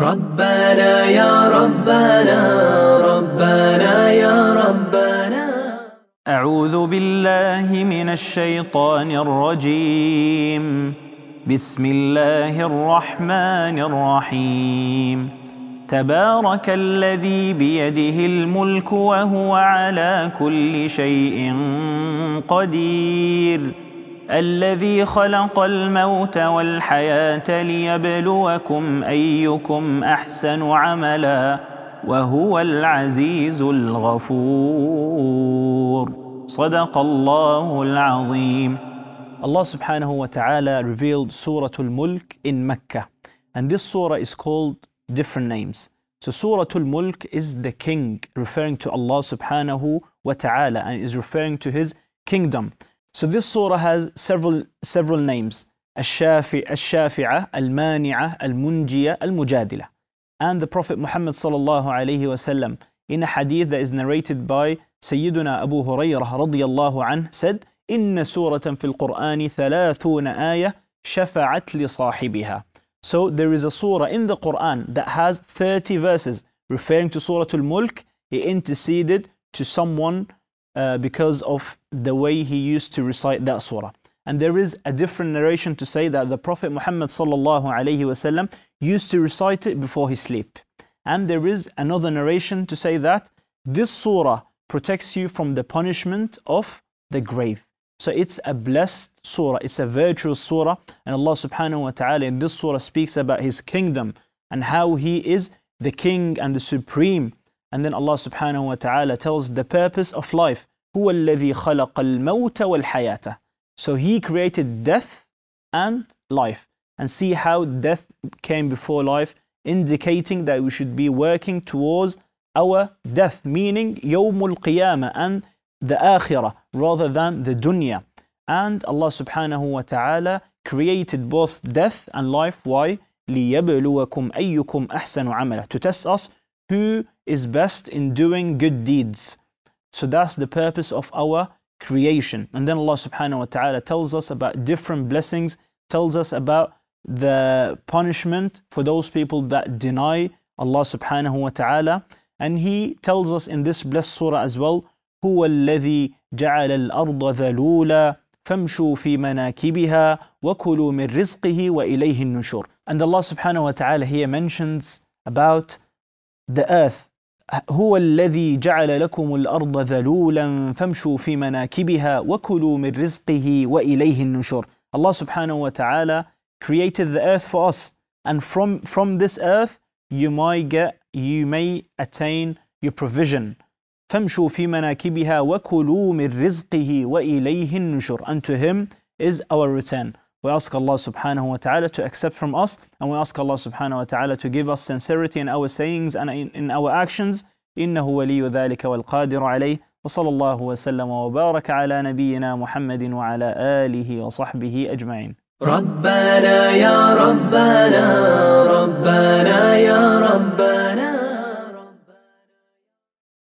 ربنا يا ربنا ربنا يا ربنا أعوذ بالله من الشيطان الرجيم بسم الله الرحمن الرحيم تبارك الذي بيده الملك وهو على كل شيء قدير الذي خلق الموت والحياه ليبلوكم ايكم احسن عملا وهو العزيز الغفور صدق الله العظيم Allah subhanahu wa ta'ala revealed Surah Al-Mulk in Mecca and this surah is called different names So Surah Al-Mulk is the king referring to Allah subhanahu wa ta'ala and is referring to his kingdom So this surah has several, several names. الشافع, al-Munjia, al-Mujadila, And the Prophet Muhammad sallallahu alayhi wasallam in a hadith that is narrated by Sayyiduna Abu Hurairah radiyallahu anhu said, إن fil في القرآن ayah آية li لصاحبها. So there is a surah in the Quran that has 30 verses referring to Surah Al-Mulk. It interceded to someone uh, because of the way he used to recite that surah. And there is a different narration to say that the Prophet Muhammad sallallahu used to recite it before his sleep. And there is another narration to say that this surah protects you from the punishment of the grave. So it's a blessed surah, it's a virtuous surah, and Allah subhanahu wa ta'ala in this surah speaks about his kingdom and how he is the king and the supreme and then Allah subhanahu wa ta'ala tells the purpose of life. So he created death and life. And see how death came before life, indicating that we should be working towards our death, meaning يوم القيامة and the akhirah rather than the dunya. And Allah subhanahu wa ta'ala created both death and life. Why? لِيَبْلُوَكُمْ أَيُّكُمْ أَحْسَنُ عَمَلًا To test us who is best in doing good deeds. So that's the purpose of our creation. And then Allah subhanahu wa ta'ala tells us about different blessings, tells us about the punishment for those people that deny Allah subhanahu wa ta'ala. And he tells us in this blessed surah as well, هو الذي جعل الأرض ذلولا فامشوا في مناكبها وكلوا من رزقه وإليه النشور. And Allah subhanahu wa ta'ala here mentions about The earth هو الذي جعل لكم الأرض ذلولا فامشوا في مناكبها وكلوا من رزقه وإليه النشور الله سبحانه وتعالى created the earth for us and from, from this earth you may, get you may attain your provision فامشوا في مناكبها وكلوا من رزقه وإليه النشور and to him is our return We ask Allah subhanahu wa ta'ala to accept from us, and we ask Allah subhanahu wa ta'ala to give us sincerity in our sayings and in, in our actions. إنه ولي ذلك والقادر عليه وصلى الله وسلم وبارك على نبينا محمد وعلى آله وصحبه أجمعين ربنا يا ربنا ربنا يا ربنا